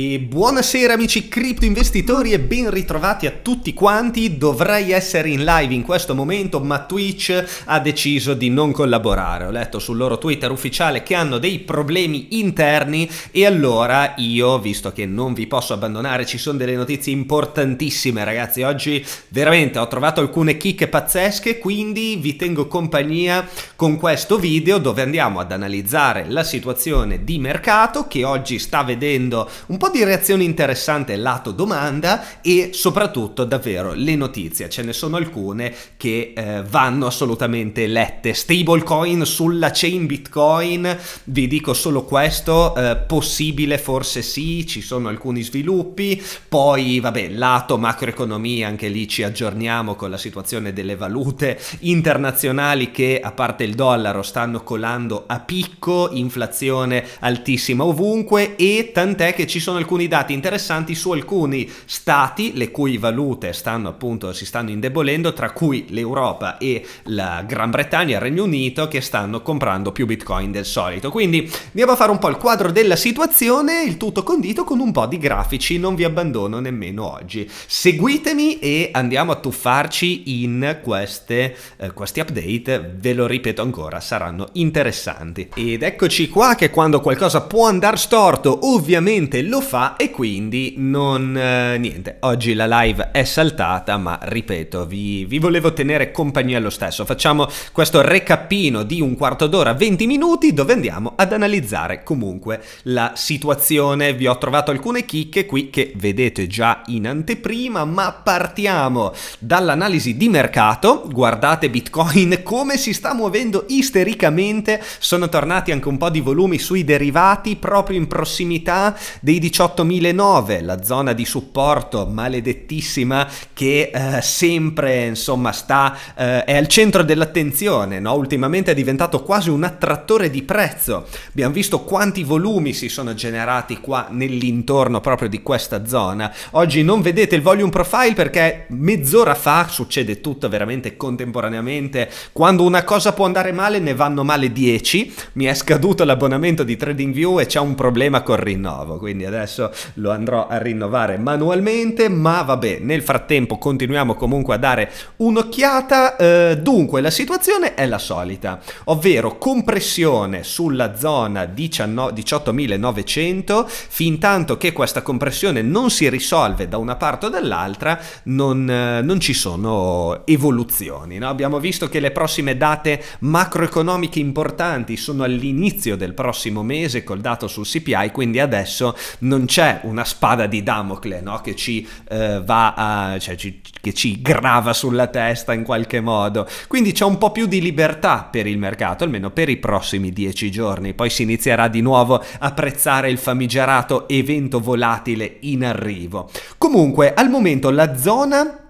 E buonasera amici cripto investitori e ben ritrovati a tutti quanti. Dovrei essere in live in questo momento, ma Twitch ha deciso di non collaborare. Ho letto sul loro Twitter ufficiale che hanno dei problemi interni e allora io, visto che non vi posso abbandonare, ci sono delle notizie importantissime, ragazzi. Oggi veramente ho trovato alcune chicche pazzesche, quindi vi tengo compagnia con questo video dove andiamo ad analizzare la situazione di mercato che oggi sta vedendo un po' po' di reazioni interessanti lato domanda e soprattutto davvero le notizie, ce ne sono alcune che eh, vanno assolutamente lette. Stablecoin sulla chain Bitcoin, vi dico solo questo, eh, possibile forse sì, ci sono alcuni sviluppi, poi vabbè lato macroeconomia anche lì ci aggiorniamo con la situazione delle valute internazionali che a parte il dollaro stanno colando a picco, inflazione altissima ovunque e tant'è che ci sono alcuni dati interessanti su alcuni stati le cui valute stanno appunto, si stanno indebolendo, tra cui l'Europa e la Gran Bretagna il Regno Unito che stanno comprando più bitcoin del solito. Quindi andiamo a fare un po' il quadro della situazione, il tutto condito con un po' di grafici, non vi abbandono nemmeno oggi. Seguitemi e andiamo a tuffarci in queste, eh, questi update, ve lo ripeto ancora, saranno interessanti. Ed eccoci qua che quando qualcosa può andare storto, ovviamente lo lo fa e quindi non... Eh, niente, oggi la live è saltata, ma ripeto, vi, vi volevo tenere compagnia lo stesso. Facciamo questo recappino di un quarto d'ora, 20 minuti, dove andiamo ad analizzare comunque la situazione. Vi ho trovato alcune chicche qui che vedete già in anteprima, ma partiamo dall'analisi di mercato. Guardate Bitcoin come si sta muovendo istericamente, sono tornati anche un po' di volumi sui derivati proprio in prossimità dei 18.009, la zona di supporto maledettissima che eh, sempre insomma sta, eh, è al centro dell'attenzione, no? ultimamente è diventato quasi un attrattore di prezzo. Abbiamo visto quanti volumi si sono generati qua nell'intorno proprio di questa zona. Oggi non vedete il volume profile perché mezz'ora fa succede tutto veramente contemporaneamente. Quando una cosa può andare male ne vanno male 10. Mi è scaduto l'abbonamento di TradingView e c'è un problema col rinnovo, quindi adesso adesso lo andrò a rinnovare manualmente, ma vabbè, nel frattempo continuiamo comunque a dare un'occhiata. Eh, dunque, la situazione è la solita, ovvero compressione sulla zona 18.900, fin tanto che questa compressione non si risolve da una parte o dall'altra, non, eh, non ci sono evoluzioni. No? Abbiamo visto che le prossime date macroeconomiche importanti sono all'inizio del prossimo mese col dato sul CPI, quindi adesso non c'è una spada di Damocle no? che, ci, eh, a, cioè, ci, che ci grava sulla testa in qualche modo. Quindi c'è un po' più di libertà per il mercato, almeno per i prossimi dieci giorni. Poi si inizierà di nuovo a prezzare il famigerato evento volatile in arrivo. Comunque, al momento la zona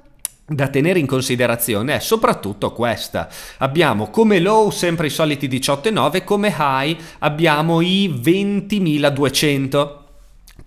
da tenere in considerazione è soprattutto questa. Abbiamo come low sempre i soliti 18,9, come high abbiamo i 20.200.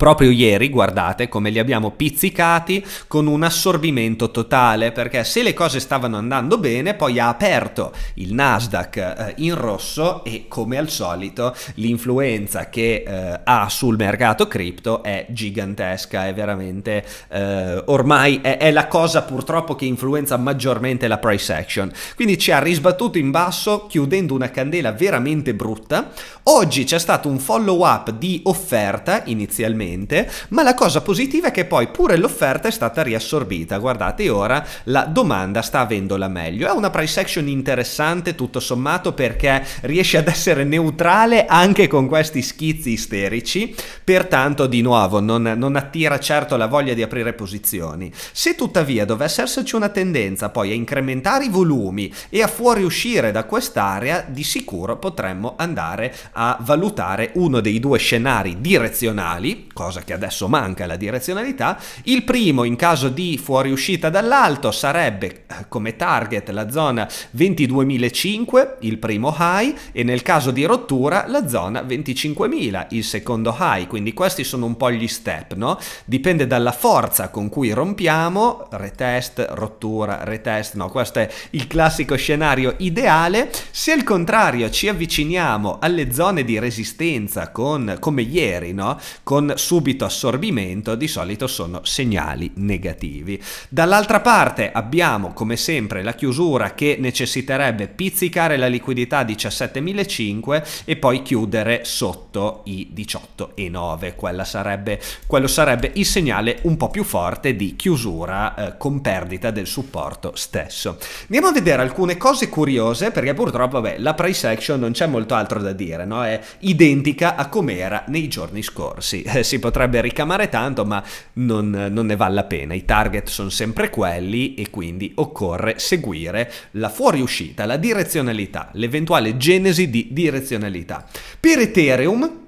Proprio ieri, guardate come li abbiamo pizzicati con un assorbimento totale, perché se le cose stavano andando bene, poi ha aperto il Nasdaq eh, in rosso e come al solito l'influenza che eh, ha sul mercato cripto è gigantesca, è veramente eh, ormai è, è la cosa purtroppo che influenza maggiormente la price action. Quindi ci ha risbattuto in basso chiudendo una candela veramente brutta. Oggi c'è stato un follow up di offerta inizialmente ovviamente, ma la cosa positiva è che poi pure l'offerta è stata riassorbita. Guardate, ora la domanda sta avendo la meglio. È una price action interessante tutto sommato perché riesce ad essere neutrale anche con questi schizzi isterici, pertanto di nuovo non, non attira certo la voglia di aprire posizioni. Se tuttavia dovesse esserci una tendenza poi a incrementare i volumi e a fuoriuscire da quest'area, di sicuro potremmo andare a valutare uno dei due scenari direzionali, cosa che adesso manca, la direzionalità. Il primo, in caso di fuoriuscita dall'alto, sarebbe eh, come target la zona 22.005, il primo high, e nel caso di rottura la zona 25.000, il secondo high. Quindi questi sono un po' gli step, no? Dipende dalla forza con cui rompiamo, retest, rottura, retest, no? Questo è il classico scenario ideale. Se al contrario ci avviciniamo alle zone di resistenza con, come ieri, no? Con subito assorbimento di solito sono segnali negativi. Dall'altra parte abbiamo come sempre la chiusura che necessiterebbe pizzicare la liquidità 17.500 e poi chiudere sotto i 18.9. Sarebbe, quello sarebbe il segnale un po' più forte di chiusura eh, con perdita del supporto stesso. Andiamo a vedere alcune cose curiose perché purtroppo vabbè, la price action non c'è molto altro da dire, no? è identica a come era nei giorni scorsi. Eh, si potrebbe ricamare tanto, ma non, non ne vale la pena. I target sono sempre quelli e quindi occorre seguire la fuoriuscita, la direzionalità, l'eventuale genesi di direzionalità. Per Ethereum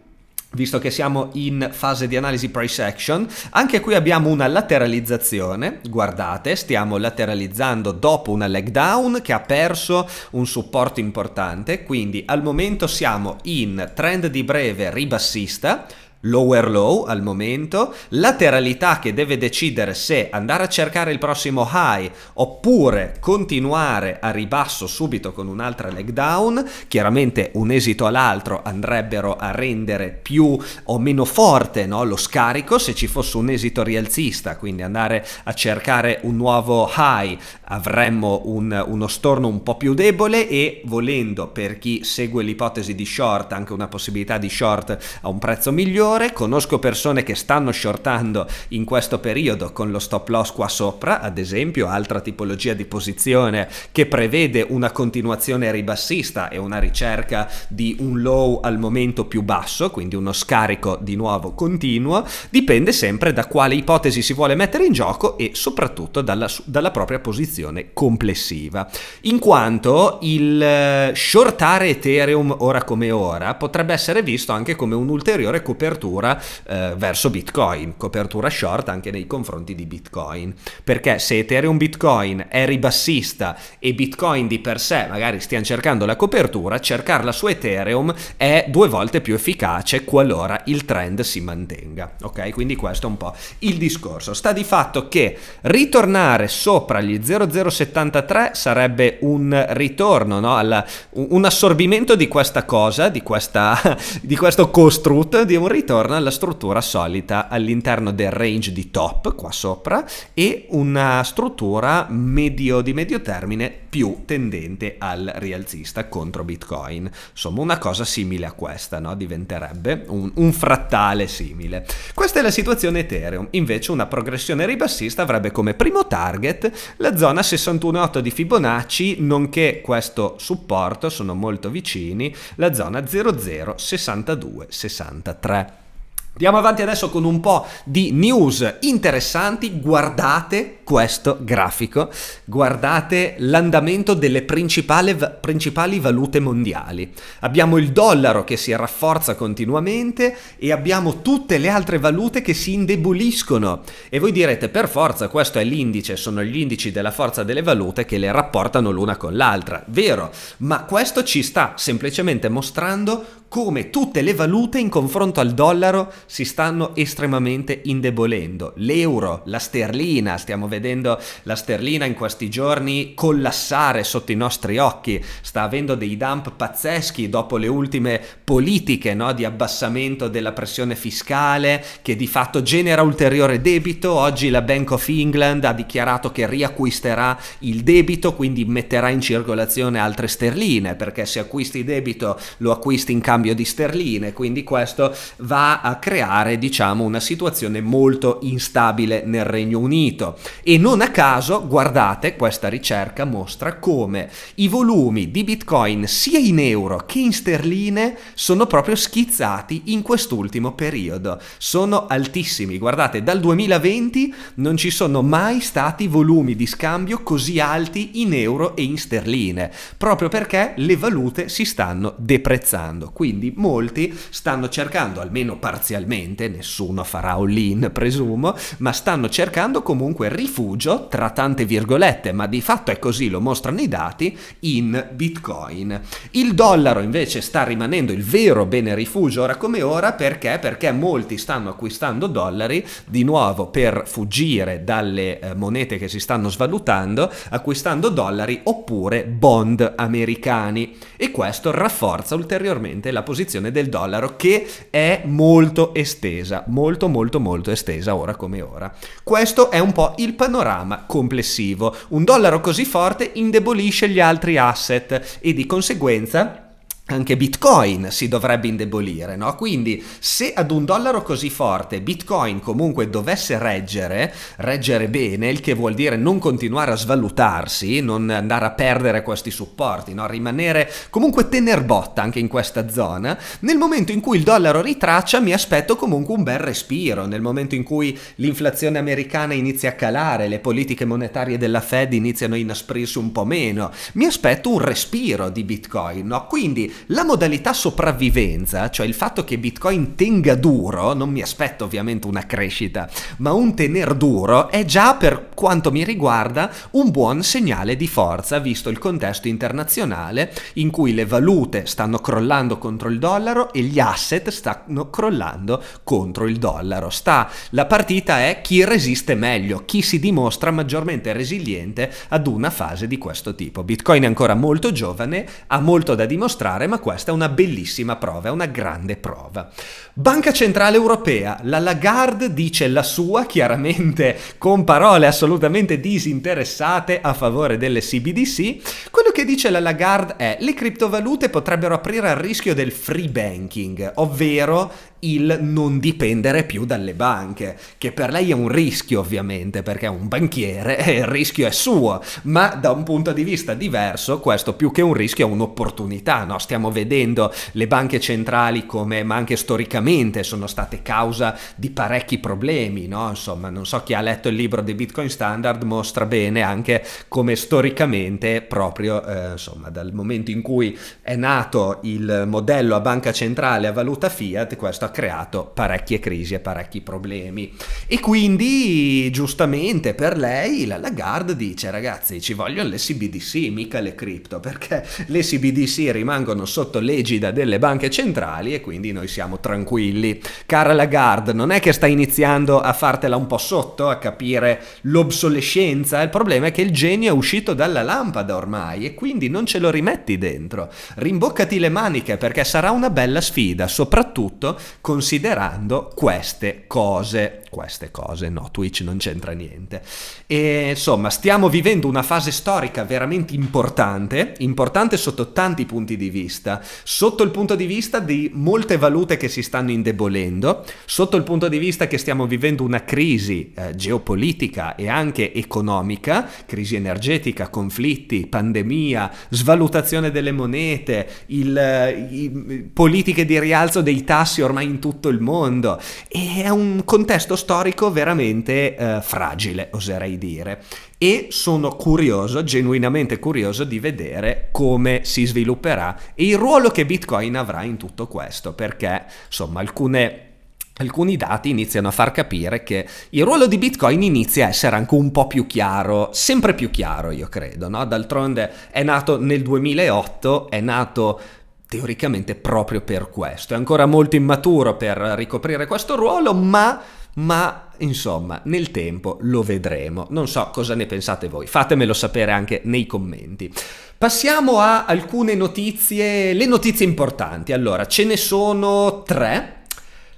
visto che siamo in fase di analisi price action, anche qui abbiamo una lateralizzazione, guardate, stiamo lateralizzando dopo una leg down che ha perso un supporto importante, quindi al momento siamo in trend di breve ribassista, lower low al momento, lateralità che deve decidere se andare a cercare il prossimo high oppure continuare a ribasso subito con un'altra leg down, chiaramente un esito all'altro andrebbero a rendere più o meno forte no, lo scarico se ci fosse un esito rialzista, quindi andare a cercare un nuovo high avremmo un, uno storno un po' più debole e volendo per chi segue l'ipotesi di short anche una possibilità di short a un prezzo migliore errore, conosco persone che stanno shortando in questo periodo con lo stop loss qua sopra, ad esempio altra tipologia di posizione che prevede una continuazione ribassista e una ricerca di un low al momento più basso, quindi uno scarico di nuovo continuo, dipende sempre da quale ipotesi si vuole mettere in gioco e soprattutto dalla, dalla propria posizione complessiva. In quanto il eh, shortare Ethereum ora come ora potrebbe essere visto anche come un'ulteriore copertura copertura eh, verso Bitcoin, copertura short anche nei confronti di Bitcoin, perché se Ethereum Bitcoin è ribassista e Bitcoin di per sé magari stiamo cercando la copertura, cercarla su Ethereum è due volte più efficace qualora il trend si mantenga, ok? Quindi questo è un po' il discorso. Sta di fatto che ritornare sopra gli 0073 sarebbe un ritorno, no? Alla, un assorbimento di questa cosa, di, questa, di questo costrutto, di un ritorno ritorna alla struttura solita all'interno del range di top qua sopra e una struttura medio di medio termine più tendente al rialzista contro Bitcoin. Insomma, una cosa simile a questa, no? diventerebbe un, un frattale simile. Questa è la situazione Ethereum, invece una progressione ribassista avrebbe come primo target la zona 61.8 di Fibonacci, nonché questo supporto, sono molto vicini, la zona 0062 63 Andiamo avanti adesso con un po' di news interessanti, guardate questo grafico guardate l'andamento delle principali, principali valute mondiali. Abbiamo il dollaro che si rafforza continuamente e abbiamo tutte le altre valute che si indeboliscono. E voi direte per forza questo è l'indice, sono gli indici della forza delle valute che le rapportano l'una con l'altra. Vero, ma questo ci sta semplicemente mostrando come tutte le valute in confronto al dollaro si stanno estremamente indebolendo. L'euro, la sterlina, stiamo vedendo vedendo la sterlina in questi giorni collassare sotto i nostri occhi, sta avendo dei dump pazzeschi dopo le ultime politiche no? di abbassamento della pressione fiscale che di fatto genera ulteriore debito. Oggi la Bank of England ha dichiarato che riacquisterà il debito, quindi metterà in circolazione altre sterline perché se acquisti debito lo acquisti in cambio di sterline, quindi questo va a creare diciamo una situazione molto instabile nel Regno Unito e non a caso, guardate, questa ricerca mostra come i volumi di Bitcoin sia in euro che in sterline sono proprio schizzati in quest'ultimo periodo. Sono altissimi, guardate, dal 2020 non ci sono mai stati volumi di scambio così alti in euro e in sterline, proprio perché le valute si stanno deprezzando. Quindi molti stanno cercando, almeno parzialmente, nessuno farà all-in presumo, ma stanno cercando comunque riflettere rifugio, tra tante virgolette, ma di fatto è così, lo mostrano i dati, in Bitcoin. Il dollaro invece sta rimanendo il vero bene rifugio ora come ora perché? Perché molti stanno acquistando dollari di nuovo per fuggire dalle eh, monete che si stanno svalutando, acquistando dollari oppure bond americani e questo rafforza ulteriormente la posizione del dollaro che è molto estesa, molto molto molto estesa ora come ora. Questo è un po' il panorama complessivo. Un dollaro così forte indebolisce gli altri asset e di conseguenza anche Bitcoin si dovrebbe indebolire, no? Quindi se ad un dollaro così forte Bitcoin comunque dovesse reggere, reggere bene, il che vuol dire non continuare a svalutarsi, non andare a perdere questi supporti, no? rimanere comunque tener botta anche in questa zona, nel momento in cui il dollaro ritraccia mi aspetto comunque un bel respiro, nel momento in cui l'inflazione americana inizia a calare, le politiche monetarie della Fed iniziano a inasprirsi un po' meno, mi aspetto un respiro di Bitcoin, no? Quindi la modalità sopravvivenza, cioè il fatto che Bitcoin tenga duro, non mi aspetto ovviamente una crescita, ma un tener duro è già per quanto mi riguarda un buon segnale di forza visto il contesto internazionale in cui le valute stanno crollando contro il dollaro e gli asset stanno crollando contro il dollaro. Sta, la partita è chi resiste meglio, chi si dimostra maggiormente resiliente ad una fase di questo tipo. Bitcoin è ancora molto giovane, ha molto da dimostrare fare, ma questa è una bellissima prova, è una grande prova. Banca Centrale Europea, la Lagarde dice la sua, chiaramente con parole assolutamente disinteressate a favore delle CBDC. Quello che dice la Lagarde è che le criptovalute potrebbero aprire al rischio del free banking, ovvero il non dipendere più dalle banche, che per lei è un rischio ovviamente perché è un banchiere e il rischio è suo, ma da un punto di vista diverso questo più che un rischio è un'opportunità, no? stiamo vedendo le banche centrali come, ma anche storicamente sono state causa di parecchi problemi, no? insomma non so chi ha letto il libro di Bitcoin Standard mostra bene anche come storicamente proprio eh, insomma dal momento in cui è nato il modello a banca centrale a valuta fiat questo ha creato parecchie crisi e parecchi problemi. E quindi giustamente per lei la Lagarde dice ragazzi ci vogliono le CBDC, mica le cripto, perché le CBDC rimangono sotto l'egida delle banche centrali e quindi noi siamo tranquilli. Cara Lagarde, non è che stai iniziando a fartela un po' sotto, a capire l'obsolescenza, il problema è che il genio è uscito dalla lampada ormai e quindi non ce lo rimetti dentro. Rimboccati le maniche perché sarà una bella sfida, soprattutto considerando queste cose. Queste cose, no, Twitch non c'entra niente. E insomma, stiamo vivendo una fase storica veramente importante, importante sotto tanti punti di vista, sotto il punto di vista di molte valute che si stanno indebolendo, sotto il punto di vista che stiamo vivendo una crisi eh, geopolitica e anche economica, crisi energetica, conflitti, pandemia, svalutazione delle monete, il, eh, i, politiche di rialzo dei tassi ormai in tutto il mondo e è un contesto storico veramente eh, fragile, oserei dire. E sono curioso, genuinamente curioso di vedere come si svilupperà e il ruolo che Bitcoin avrà in tutto questo, perché insomma alcune alcuni dati iniziano a far capire che il ruolo di Bitcoin inizia a essere anche un po' più chiaro, sempre più chiaro io credo, no? d'altronde è nato nel 2008, è nato teoricamente proprio per questo. È ancora molto immaturo per ricoprire questo ruolo, ma, ma insomma, nel tempo lo vedremo. Non so cosa ne pensate voi, fatemelo sapere anche nei commenti. Passiamo a alcune notizie, le notizie importanti. Allora, ce ne sono tre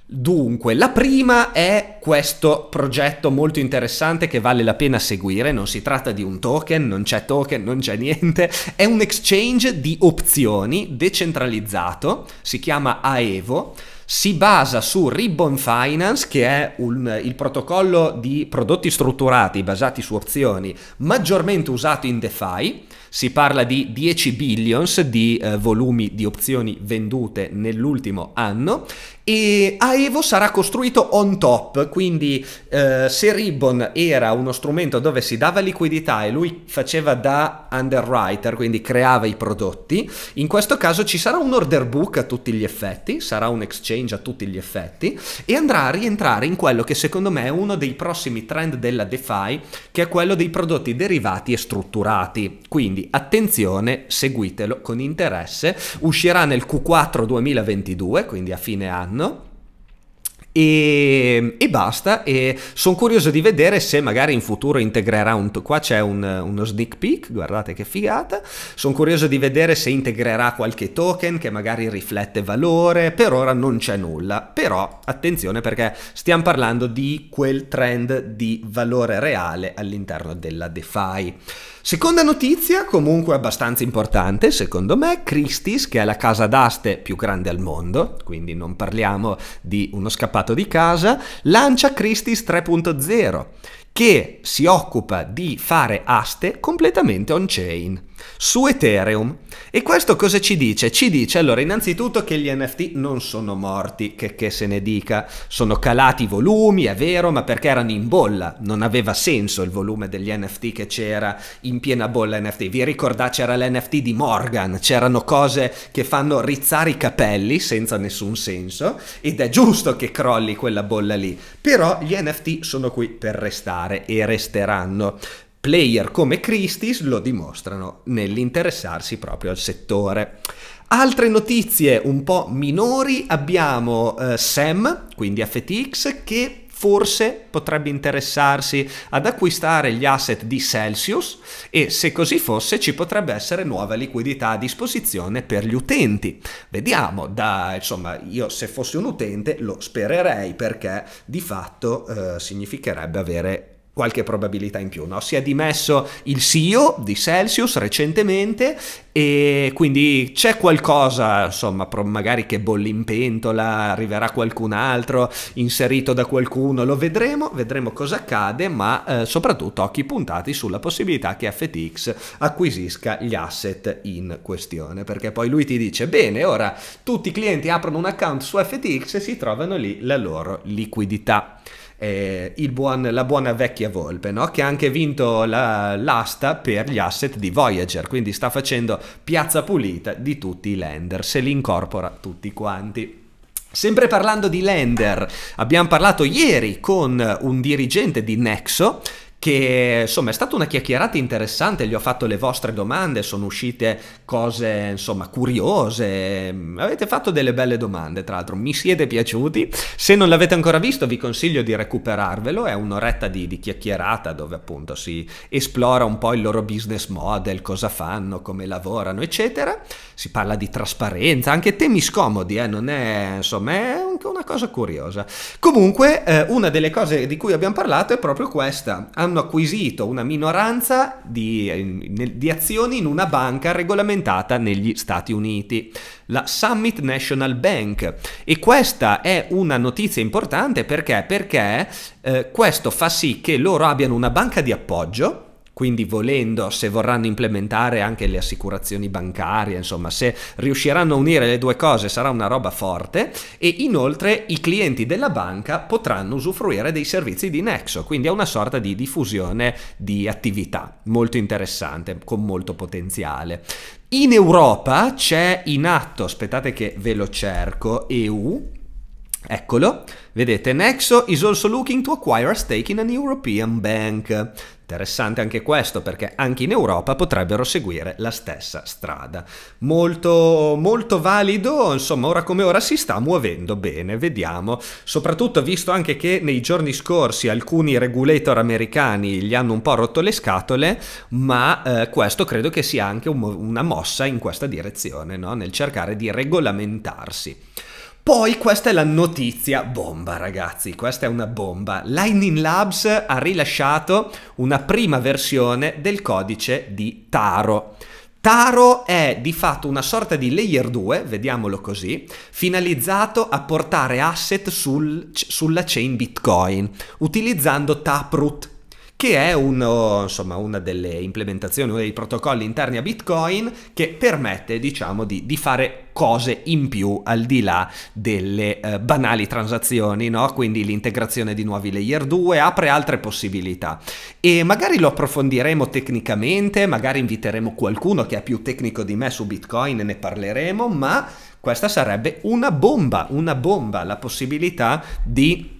Dunque, la prima è questo progetto molto interessante che vale la pena seguire, non si tratta di un token, non c'è token, non c'è niente, è un exchange di opzioni decentralizzato, si chiama Aevo, si basa su Ribbon Finance, che è un, il protocollo di prodotti strutturati basati su opzioni maggiormente usato in DeFi, si parla di 10 billions di eh, volumi di opzioni vendute nell'ultimo anno e Aevo sarà costruito on top, quindi eh, se Ribbon era uno strumento dove si dava liquidità e lui faceva da underwriter, quindi creava i prodotti, in questo caso ci sarà un order book a tutti gli effetti, sarà un exchange a tutti gli effetti e andrà a rientrare in quello che secondo me è uno dei prossimi trend della DeFi, che è quello dei prodotti derivati e strutturati. Quindi attenzione, seguitelo con interesse, uscirà nel Q4 2022, quindi a fine anno anno. E, e, basta. E sono curioso di vedere se magari in futuro integrerà un. Qua c'è un, uno sneak peek, guardate che figata. Sono curioso di vedere se integrerà qualche token che magari riflette valore. Per ora non c'è nulla. Però attenzione perché stiamo parlando di quel trend di valore reale all'interno della DeFi. Seconda notizia, comunque abbastanza importante, secondo me, Christie's, che è la casa d'aste più grande al mondo, quindi non parliamo di uno scappato di casa, lancia Christie's 3.0 che si occupa di fare aste completamente on-chain su Ethereum. E questo cosa ci dice? Ci dice allora innanzitutto che gli NFT non sono morti, che, che, se ne dica, sono calati i volumi, è vero, ma perché erano in bolla, non aveva senso il volume degli NFT che c'era in piena bolla NFT. Vi ricordate c'era l'NFT di Morgan, c'erano cose che fanno rizzare i capelli senza nessun senso ed è giusto che crolli quella bolla lì, però gli NFT sono qui per restare e resteranno. Player come Christie's lo dimostrano nell'interessarsi proprio al settore. Altre notizie un po' minori abbiamo eh, Sam, quindi FTX, che forse potrebbe interessarsi ad acquistare gli asset di Celsius e se così fosse ci potrebbe essere nuova liquidità a disposizione per gli utenti. Vediamo, da, insomma io se fossi un utente lo spererei perché di fatto eh, significherebbe avere qualche probabilità in più. No? Si è dimesso il CEO di Celsius recentemente e quindi c'è qualcosa, insomma, magari che bolle in pentola, arriverà qualcun altro inserito da qualcuno, lo vedremo, vedremo cosa accade, ma eh, soprattutto occhi puntati sulla possibilità che FTX acquisisca gli asset in questione, perché poi lui ti dice, bene, ora tutti i clienti aprono un account su FTX e si trovano lì la loro liquidità eh, buon, la buona vecchia Volpe, no? che ha anche vinto la, l'asta per gli asset di Voyager, quindi sta facendo piazza pulita di tutti i lender, se li incorpora tutti quanti. Sempre parlando di lender, abbiamo parlato ieri con un dirigente di Nexo che insomma è stata una chiacchierata interessante, gli ho fatto le vostre domande, sono uscite cose insomma curiose, avete fatto delle belle domande tra l'altro, mi siete piaciuti, se non l'avete ancora visto vi consiglio di recuperarvelo, è un'oretta di, di chiacchierata dove appunto si esplora un po' il loro business model, cosa fanno, come lavorano eccetera, si parla di trasparenza, anche temi scomodi, eh? non è insomma è anche una cosa curiosa. Comunque eh, una delle cose di cui abbiamo parlato è proprio questa, Am hanno acquisito una minoranza di, di azioni in una banca regolamentata negli Stati Uniti, la Summit National Bank. E questa è una notizia importante perché, perché eh, questo fa sì che loro abbiano una banca di appoggio quindi volendo, se vorranno implementare anche le assicurazioni bancarie, insomma, se riusciranno a unire le due cose sarà una roba forte e inoltre i clienti della banca potranno usufruire dei servizi di Nexo, quindi è una sorta di diffusione di attività molto interessante, con molto potenziale. In Europa c'è in atto, aspettate che ve lo cerco, EU, Eccolo, vedete, Nexo is also looking to acquire a stake in an European bank. Interessante anche questo perché anche in Europa potrebbero seguire la stessa strada. Molto, molto valido, insomma, ora come ora si sta muovendo bene, vediamo. Soprattutto visto anche che nei giorni scorsi alcuni regulator americani gli hanno un po' rotto le scatole, ma eh, questo credo che sia anche un, una mossa in questa direzione, no? nel cercare di regolamentarsi. Poi questa è la notizia bomba ragazzi, questa è una bomba. Lightning Labs ha rilasciato una prima versione del codice di Taro. Taro è di fatto una sorta di layer 2, vediamolo così, finalizzato a portare asset sul, sulla chain Bitcoin utilizzando Taproot che è uno, oh, insomma, una delle implementazioni, uno dei protocolli interni a Bitcoin che permette diciamo, di, di fare cose in più al di là delle eh, banali transazioni, no? quindi l'integrazione di nuovi layer 2 apre altre possibilità e magari lo approfondiremo tecnicamente, magari inviteremo qualcuno che è più tecnico di me su Bitcoin e ne parleremo, ma questa sarebbe una bomba, una bomba, la possibilità di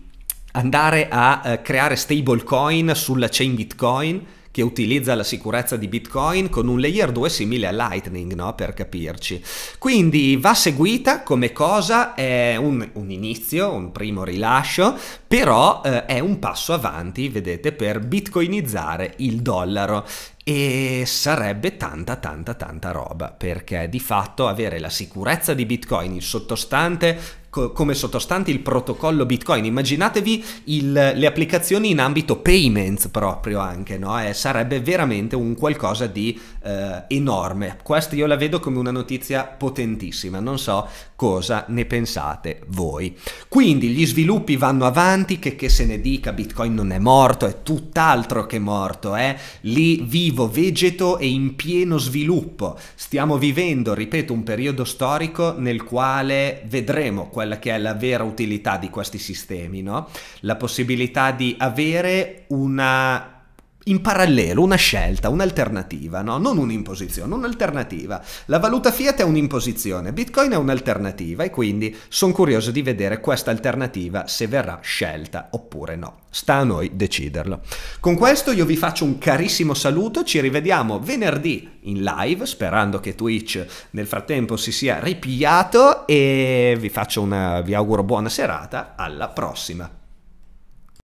andare a eh, creare stablecoin sulla chain Bitcoin che utilizza la sicurezza di Bitcoin con un layer 2 simile a Lightning, no? per capirci. Quindi va seguita come cosa, è un, un inizio, un primo rilascio, però eh, è un passo avanti, vedete, per bitcoinizzare il dollaro e sarebbe tanta tanta tanta roba perché di fatto avere la sicurezza di Bitcoin sottostante, co- come sottostante il protocollo Bitcoin immaginatevi il, le applicazioni in ambito payments proprio anche no? Eh, sarebbe veramente un qualcosa di eh, enorme questa io la vedo come una notizia potentissima non so cosa ne pensate voi quindi gli sviluppi vanno avanti che, che se ne dica Bitcoin non è morto è tutt'altro che morto eh? lì vivo vivo, vegeto e in pieno sviluppo. Stiamo vivendo, ripeto, un periodo storico nel quale vedremo quella che è la vera utilità di questi sistemi, no? La possibilità di avere una in parallelo una scelta, un'alternativa, no? non un'imposizione, un'alternativa. La valuta fiat è un'imposizione, Bitcoin è un'alternativa e quindi sono curioso di vedere questa alternativa se verrà scelta oppure no. Sta a noi deciderlo. Con questo io vi faccio un carissimo saluto, ci rivediamo venerdì in live, sperando che Twitch nel frattempo si sia ripigliato e vi, una, vi auguro buona serata, alla prossima.